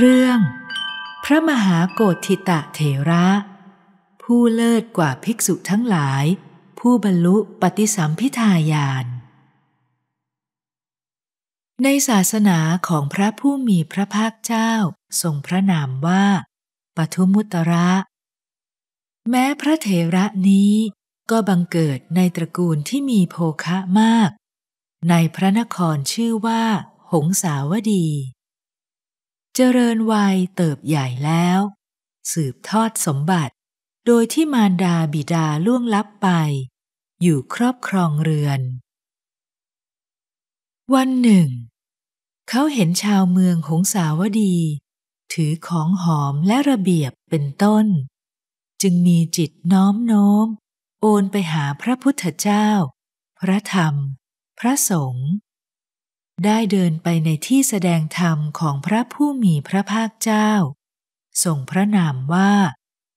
เรื่อง พระมหาโกธิตะเถระ ผู้เลิศกว่าภิกษุทั้งหลาย ผู้บรรลุปฏิสัมพิทาญาณในศาสนาของพระผู้มีพระภาคเจ้า ทรงพระนามว่าปทุมุตระ แม้พระเถระนี้ก็บังเกิดในตระกูลที่มีโภคะมาก ในพระนครชื่อว่าหงสาวดีเจริญวัยเติบใหญ่แล้ว สืบทอดสมบัติ โดยที่มารดาบิดาล่วงลับไป อยู่ครอบครองเรือน วันหนึ่ง เขาเห็นชาวเมืองหงสาวดี ถือของหอมและระเบียบเป็นต้น จึงมีจิตน้อมโน้ม โอนไปหาพระพุทธเจ้า พระธรรม พระสงฆ์ได้เดินไปในที่แสดงธรรมของพระผู้มีพระภาคเจ้าส่งพระนามว่า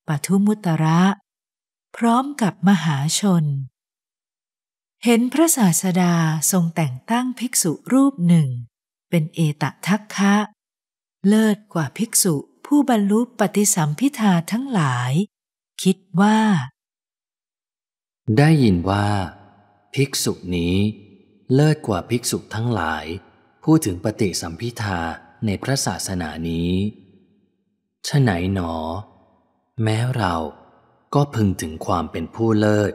ปทุมุตระ พร้อมกับมหาชน เห็นพระศาสดาทรงแต่งตั้งภิกษุรูปหนึ่ง เป็นเอตทักคะ เลิศกว่าภิกษุผู้บรรลุปฏิสัมพิธาทั้งหลาย คิดว่า ได้ยินว่า ภิกษุนี้เลิศกว่าภิกษุทั้งหลายพูดถึงปฏิสัมพิทาในพระศาสนานี้ชะไหนหนอ แม้เราก็พึงถึงความเป็นผู้เลิศ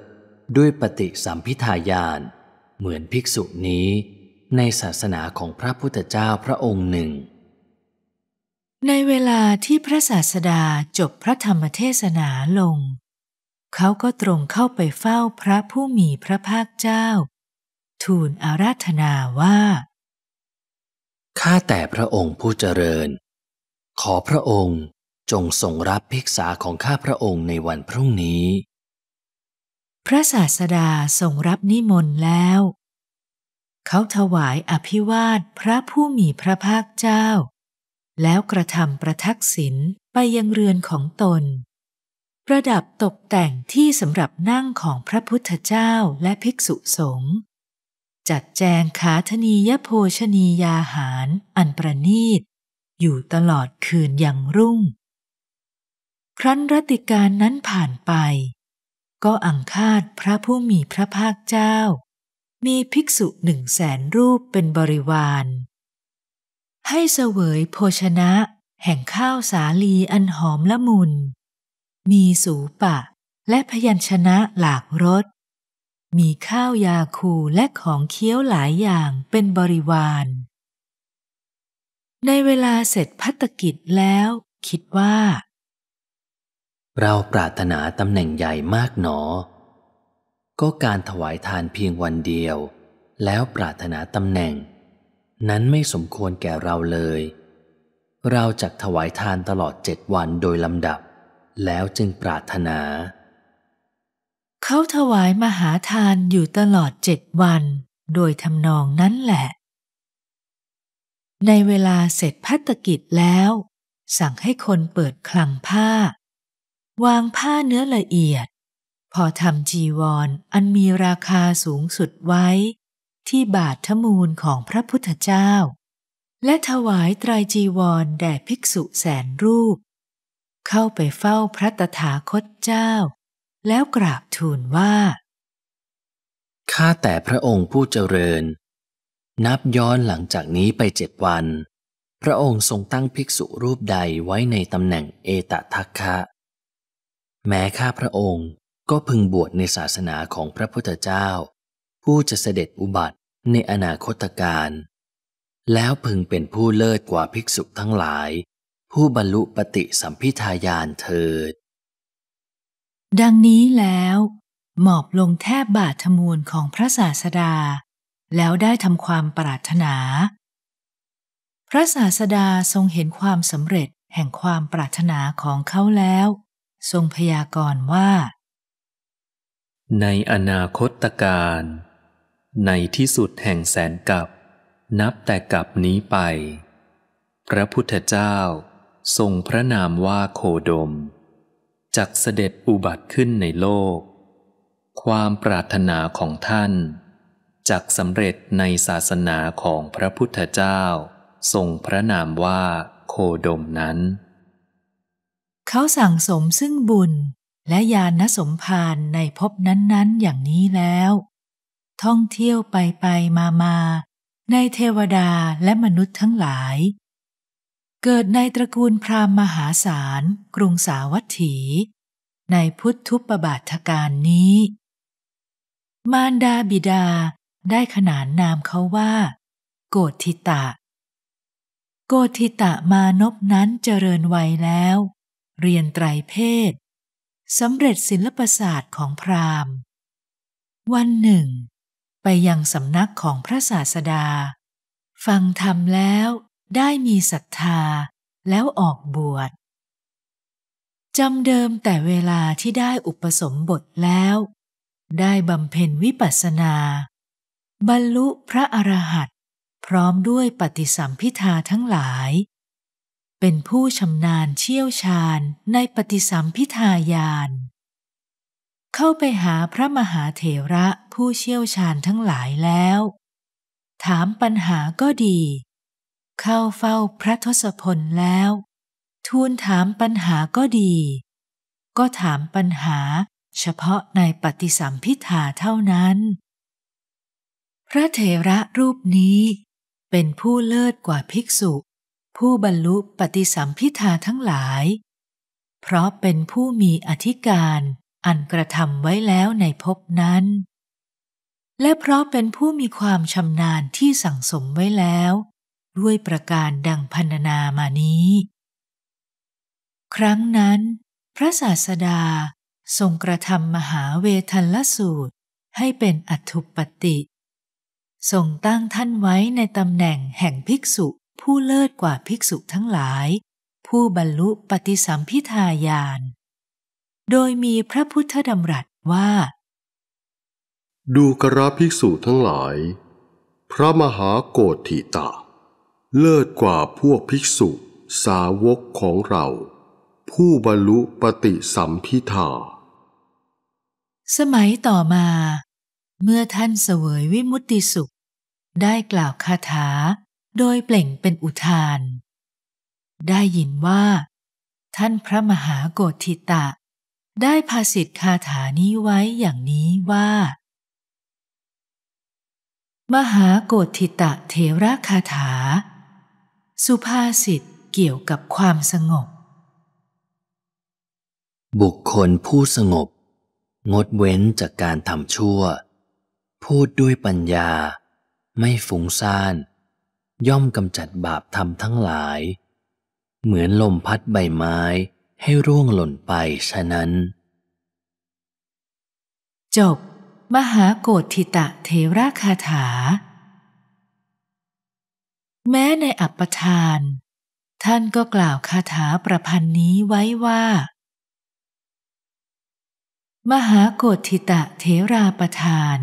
ด้วยปฏิสัมพิทาญาณ เหมือนภิกษุนี้ในศาสนาของพระพุทธเจ้าพระองค์หนึ่ง ในเวลาที่พระศาสดาจบพระธรรมเทศนาลงเขาก็ตรงเข้าไปเฝ้าพระผู้มีพระภาคเจ้าทูลอาราธนาว่า ข้าแต่พระองค์ผู้เจริญ ขอพระองค์จงทรงรับภิกษาของข้าพระองค์ในวันพรุ่งนี้ พระศาสดาทรงรับนิมนต์แล้ว เขาถวายอภิวาทพระผู้มีพระภาคเจ้า แล้วกระทำประทักษิณไปยังเรือนของตน ประดับตกแต่งที่สำหรับนั่งของพระพุทธเจ้าและภิกษุสงฆ์จัดแจงขาธนียโภชนียาหารอันประนีต อยู่ตลอดคืนอย่างรุ่ง ครั้นรติการนั้นผ่านไป ก็อังคาดพระผู้มีพระภาคเจ้า มีภิกษุหนึ่งแสนรูปเป็นบริวาร ให้เสวยโภชนะแห่งข้าวสาลีอันหอมละมุนมีสูปะและพยัญชนะหลากรสมีข้าวยาคูและของเคี้ยวหลายอย่างเป็นบริวาร ในเวลาเสร็จพัตกิจแล้ว คิดว่า เราปรารถนาตำแหน่งใหญ่มากหนอ ก็การถวายทานเพียงวันเดียว แล้วปรารถนาตำแหน่ง นั้นไม่สมควรแก่เราเลย เราจะถวายทานตลอดเจ็ดวันโดยลำดับ แล้วจึงปรารถนาเขาถวายมหาทานอยู่ตลอดเจ็ดวันโดยทำนองนั้นแหละ ในเวลาเสร็จพัตกิจแล้ว สั่งให้คนเปิดคลังผ้า วางผ้าเนื้อละเอียด พอทำจีวรออันมีราคาสูงสุดไว้ ที่บาททมูลของพระพุทธเจ้า และถวายไตรจีวรแด่ภิกษุแสนรูป เข้าไปเฝ้าพระตถาคตเจ้าแล้วกราบทูลว่า ข้าแต่พระองค์ผู้เจริญ นับย้อนหลังจากนี้ไปเจ็ดวัน พระองค์ทรงตั้งภิกษุรูปใดไว้ในตำแหน่งเอตทัคคะ แม้ข้าพระองค์ก็พึงบวชในศาสนาของพระพุทธเจ้า ผู้จะเสด็จอุบัติในอนาคตการ แล้วพึงเป็นผู้เลิศกว่าภิกษุทั้งหลาย ผู้บรรลุปฏิสัมพิทายานเถิดดังนี้แล้วหมอบลงแทบบาทมูลของพระศาสดา แล้วได้ทำความปรารถนา พระศาสดาทรงเห็นความสำเร็จแห่งความปรารถนาของเขาแล้ว ทรงพยากรณ์ว่า ในอนาคตการ ในที่สุดแห่งแสนกับ นับแต่กับนี้ไป พระพุทธเจ้าทรงพระนามว่าโคดมจักเสด็จอุบัติขึ้นในโลก ความปรารถนาของท่าน จักสำเร็จในศาสนาของพระพุทธเจ้า ทรงพระนามว่าโคดมนั้น เขาสั่งสมซึ่งบุญและญาณสมภารในภพนั้นๆ อย่างนี้แล้ว ท่องเที่ยวไปไปมามาในเทวดาและมนุษย์ทั้งหลายเกิดในตระกูลพราหมณ์มหาศาลกรุงสาวัตถีในพุทธุปบาทการนี้ มารดาบิดาได้ขนานนามเขาว่าโกธิตะ โกธิตะมานพนั้นเจริญวัยแล้ว เรียนไตรเพศ สำเร็จศิลปศาสตร์ของพราหมณ์ วันหนึ่งไปยังสำนักของพระศาสดา ฟังธรรมแล้วได้มีศรัทธาแล้วออกบวชจำเดิมแต่เวลาที่ได้อุปสมบทแล้ว ได้บำเพ็ญวิปัสนา บรรลุพระอรหันต์พร้อมด้วยปฏิสัมพิทาทั้งหลาย เป็นผู้ชำนาญเชี่ยวชาญในปฏิสัมพิทาญาณเข้าไปหาพระมหาเถระผู้เชี่ยวชาญทั้งหลายแล้ว ถามปัญหาก็ดีเข้าเฝ้าพระทศพลแล้ว ทูลถามปัญหาก็ดี ก็ถามปัญหาเฉพาะในปฏิสัมพิธาเท่านั้น พระเถระรูปนี้เป็นผู้เลิศกว่าภิกษุ ผู้บรรลุปฏิสัมพิธาทั้งหลาย เพราะเป็นผู้มีอธิการอันกระทำไว้แล้วในภพนั้น และเพราะเป็นผู้มีความชำนาญที่สั่งสมไว้แล้วด้วยประการดังพันนามานี้ ครั้งนั้นพระศาสดาทรงกระทำมหาเวทันลสูตรให้เป็นอัฐุปติทรงตั้งท่านไว้ในตำแหน่งแห่งภิกษุผู้เลิศกว่าภิกษุทั้งหลาย ผู้บรรลุปฏิสัมพิทาญาณ โดยมีพระพุทธดำรัสว่า ดูกระภิกษุทั้งหลาย พระมหาโกธิตาเลิศกว่าพวกภิกษุสาวกของเรา ผู้บรรลุปฏิสัมพิธา สมัยต่อมา เมื่อท่านเสวยวิมุตติสุข ได้กล่าวคาถาโดยเปล่งเป็นอุทาน ได้ยินว่า ท่านพระมหาโกธิตะ ได้ภาษิตคาถานี้ไว้อย่างนี้ว่า มหาโกธิตะเทระคาถาสุภาษิตเกี่ยวกับความสงบ บุคคลผู้สงบ งดเว้นจากการทำชั่ว พูดด้วยปัญญา ไม่ฟุงซ่าน ย่อมกำจัดบาปทำทั้งหลาย เหมือนลมพัดใบไม้ให้ร่วงหล่นไปฉะนั้น จบ มหาโกธิตะเทราคาถาแม้ในอัปปทาน ท่านก็กล่าวคาถาประพันธ์นี้ไว้ว่า มหาโกธิตะเทราประทาน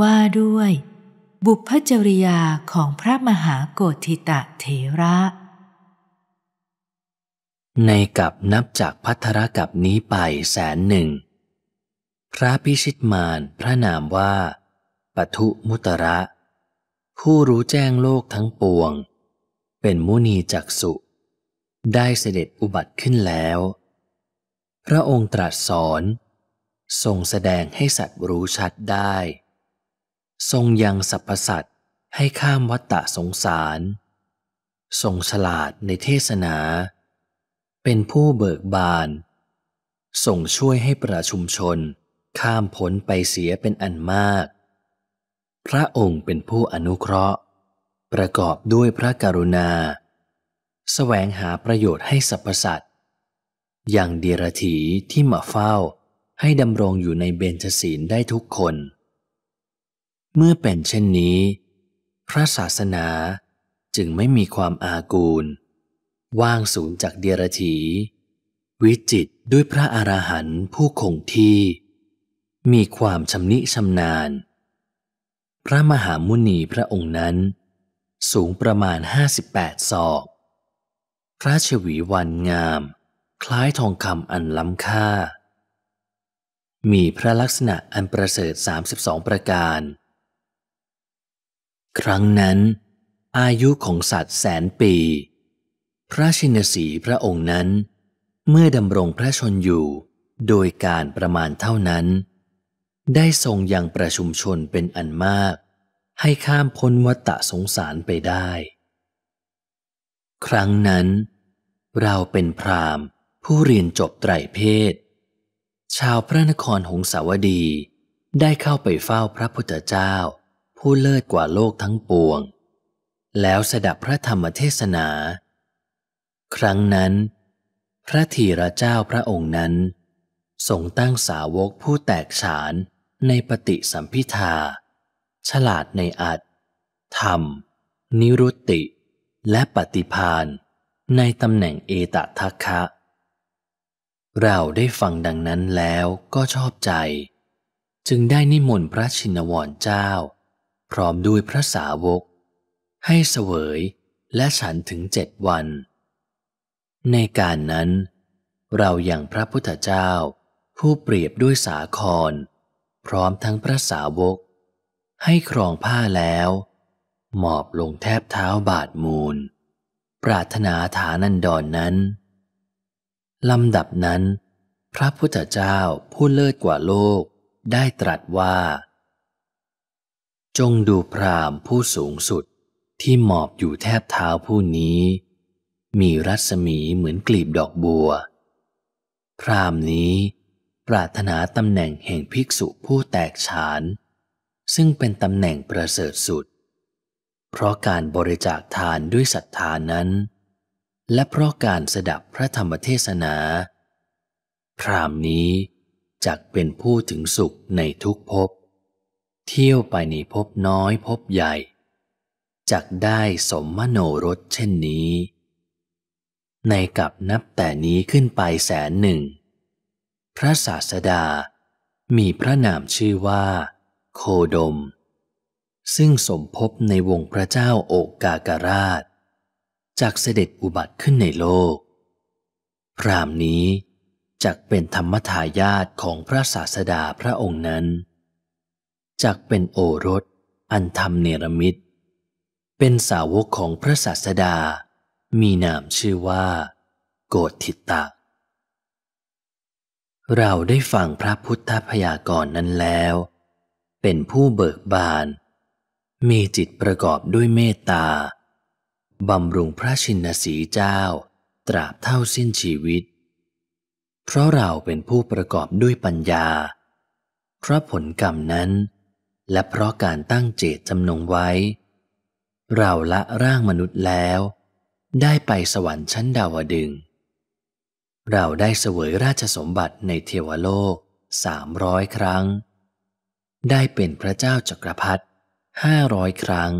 ว่าด้วย บุพจริยาของพระมหาโกธิตะเทระ ในกับนับจากพัทรกับนี้ไปแสนหนึ่งพระพิชิตมารพระนามว่า ปทุมุตระผู้รู้แจ้งโลกทั้งปวง เป็นมุนีจักสุได้เสด็จอุบัติขึ้นแล้ว พระองค์ตรัสสอน ทรงแสดงให้สัตว์รู้ชัดได้ ทรงยังสรรพสัตว์ให้ข้ามวัฏฏะสงสาร ทรงฉลาดในเทศนา เป็นผู้เบิกบานส่งช่วยให้ประชุมชนข้ามพ้นไปเสียเป็นอันมากพระองค์เป็นผู้อนุเคราะห์ ประกอบด้วยพระกรุณาสแสวงหาประโยชน์ให้สรรพสัตว์ อย่างเดียรถีที่มาเฝ้าให้ดำรงอยู่ในเบญจศีลได้ทุกคน เมื่อเป็นเช่นนี้ พระศาสนาจึงไม่มีความอากูล ว่างสูญจากเดียรถี วิจิตด้วยพระอรหันต์ผู้คงที่ มีความชำนิชำนาญพระมหามุนีพระองค์นั้น สูงประมาณห้าสิบแปดศอก พระชวีวันงาม คล้ายทองคำอันล้ำค่า มีพระลักษณะอันประเสริฐสมสิบองประการ ครั้งนั้น อายุของสัตว์แสนปี พระชินสีพระองค์นั้น เมื่อดำรงพระชนอยู่โดยการประมาณเท่านั้นได้ทรงยังประชุมชนเป็นอันมาก ให้ข้ามพ้นวัตะสงสารไปได้ ครั้งนั้น เราเป็นพรามผู้เรียนจบไตรเพศ ชาวพระนครหงสาวดีได้เข้าไปเฝ้าพระพุทธเจ้า ผู้เลิศกว่าโลกทั้งปวง แล้วสดับพระธรรมเทศนา ครั้งนั้น พระธีระเจ้าพระองค์นั้น ทรงตั้งสาวกผู้แตกฉานในปฏิสัมพิทาฉลาดในอัตธรรม นิรุตติ และปฏิพานในตำแหน่งเอตทัคคะ เราได้ฟังดังนั้นแล้วก็ชอบใจ จึงได้นิมนต์พระชินวรเจ้า พร้อมด้วยพระสาวก ให้เสวยและฉันถึงเจ็ดวัน ในการนั้น เราอย่างพระพุทธเจ้า ผู้เปรียบด้วยสาครพร้อมทั้งพระสาวก ให้ครองผ้าแล้ว หมอบลงแทบเท้าบาดมูล ปรารถนาฐานันดอนนั้น ลำดับนั้น พระพุทธเจ้าผู้เลิศกว่าโลกได้ตรัสว่า จงดูพรามผู้สูงสุดที่หมอบอยู่แทบเท้าผู้นี้ มีรัศมีเหมือนกลีบดอกบัว พรามนี้ปรารถนาตำแหน่งแห่งภิกษุผู้แตกฉาน ซึ่งเป็นตำแหน่งประเสริฐสุด เพราะการบริจาคทานด้วยศรัทธานั้น และเพราะการสดับพระธรรมเทศนาพรามนี้จักเป็นผู้ถึงสุขในทุกภพเที่ยวไปในภพน้อยภพใหญ่จักได้สมมโนรสเช่นนี้ ในกับนับแต่นี้ขึ้นไปแสนหนึ่งพระศาสดามีพระนามชื่อว่า โคดม ซึ่งสมภพในวงพระเจ้าโอกาการาชจากเสด็จอุบัติขึ้นในโลก พรามนี้จักเป็นธรรมทายาทของพระศาสดาพระองค์นั้นจักเป็นโอรส อันธรรมเนรมิตรเป็นสาวกของพระศาสดา มีนามชื่อว่า โกธิตตะเราได้ฟังพระพุทธพยากรณ์นั้นแล้ว เป็นผู้เบิกบาน มีจิตประกอบด้วยเมตตา บำรุงพระชินสีเจ้า ตราบเท่าสิ้นชีวิต เพราะเราเป็นผู้ประกอบด้วยปัญญา เพราะผลกรรมนั้น และเพราะการตั้งเจตจำนงไว้ เราละร่างมนุษย์แล้ว ได้ไปสวรรค์ชั้นดาวดึงสเราได้เสวยราชสมบัติในเทวโลกสามร้อยครั้ง ได้เป็นพระเจ้าจักรพรรดิห้าร้อยครั้ง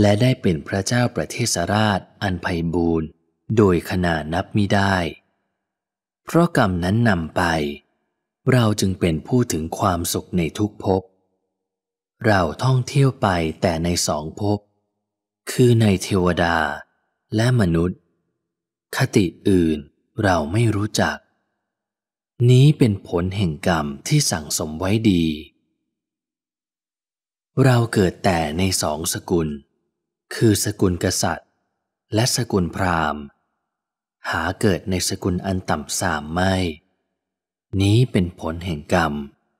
และได้เป็นพระเจ้าประเทศราช อันไพบูรณ์โดยขนาดนับมิได้ เพราะกรรมนั้นนำไป เราจึงเป็นผู้ถึงความสุขในทุกภพ เราท่องเที่ยวไปแต่ในสองภพ คือในเทวดาและมนุษย์ คติอื่นเราไม่รู้จัก นี้เป็นผลแห่งกรรมที่สั่งสมไว้ดี เราเกิดแต่ในสองสกุล คือสกุลกษัตริย์ และสกุลพราหมณ์ หาเกิดในสกุลอันต่ำสามไม่ นี้เป็นผลแห่งกรรม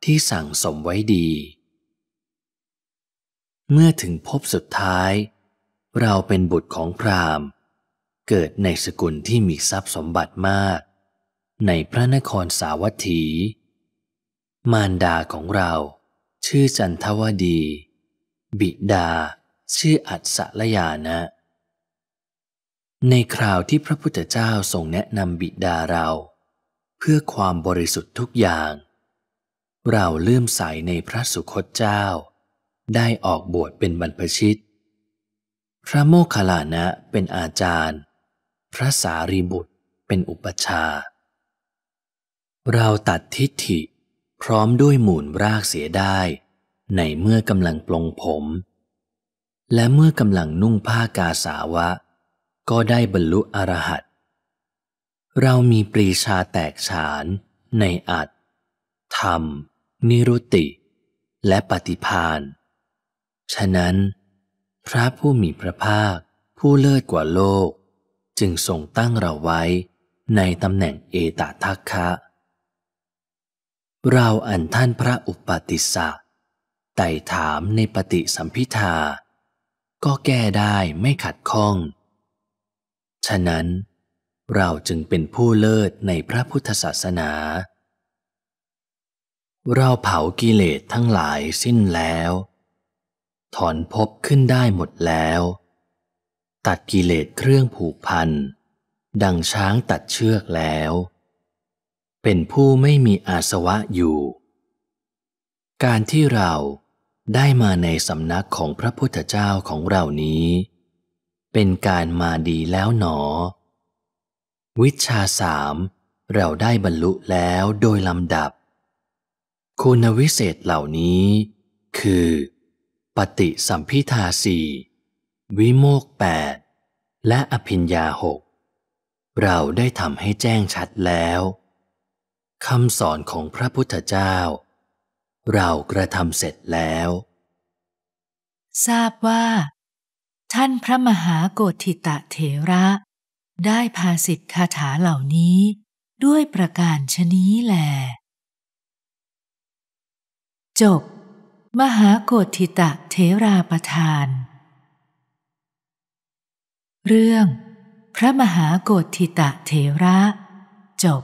ที่สั่งสมไว้ดี เมื่อถึงพบสุดท้าย เราเป็นบุตรของพราหมณ์เกิดในสกุลที่มีทรัพย์สมบัติมาก ในพระนครสาวัตถี มารดาของเราชื่อจันทวดี บิดาชื่ออัศรยานะ ในคราวที่พระพุทธเจ้าทรงแนะนำบิดาเรา เพื่อความบริสุทธิ์ทุกอย่าง เราเลื่อมใสในพระสุคตเจ้า ได้ออกบวชเป็นบรรพชิต พระโมคคัลลานะเป็นอาจารย์พระสารีบุตรเป็นอุปชา เราตัดทิฏฐิพร้อมด้วยหมุนรากเสียได้ ในเมื่อกำลังปลงผม และเมื่อกำลังนุ่งผ้ากาสาวะ ก็ได้บรรลุอรหัต เรามีปรีชาแตกฉานในอัต ธรรม นิรุติ และปฏิพาน ฉะนั้น พระผู้มีพระภาคผู้เลิศกว่าโลกจึงทรงตั้งเราไว้ในตำแหน่งเอตทัคคะ เราอันท่านพระอุปติสสะไต่ถามในปฏิสัมพิธา ก็แก้ได้ไม่ขัดข้อง ฉะนั้นเราจึงเป็นผู้เลิศในพระพุทธศาสนา เราเผากิเลสทั้งหลายสิ้นแล้ว ถอนภพขึ้นได้หมดแล้วตัดกิเลสเครื่องผูกพัน ดังช้างตัดเชือกแล้ว เป็นผู้ไม่มีอาสวะอยู่ การที่เราได้มาในสำนักของพระพุทธเจ้าของเรานี้ เป็นการมาดีแล้วหนอ วิชาสามเราได้บรรลุแล้วโดยลำดับ คุณวิเศษเหล่านี้คือ ปฏิสัมพิทาสี่วิโมกแปดและอภิญญาหกเราได้ทำให้แจ้งชัดแล้วคำสอนของพระพุทธเจ้า เรากระทำเสร็จแล้ว ทราบว่า ท่านพระมหาโกธิตะเถระ ได้พาสิทธคาถาเหล่านี้ด้วยประการชนี้แลจบมหาโกธิตะเถราประทานเรื่อง พระมหาโกธิตะเทระ จบ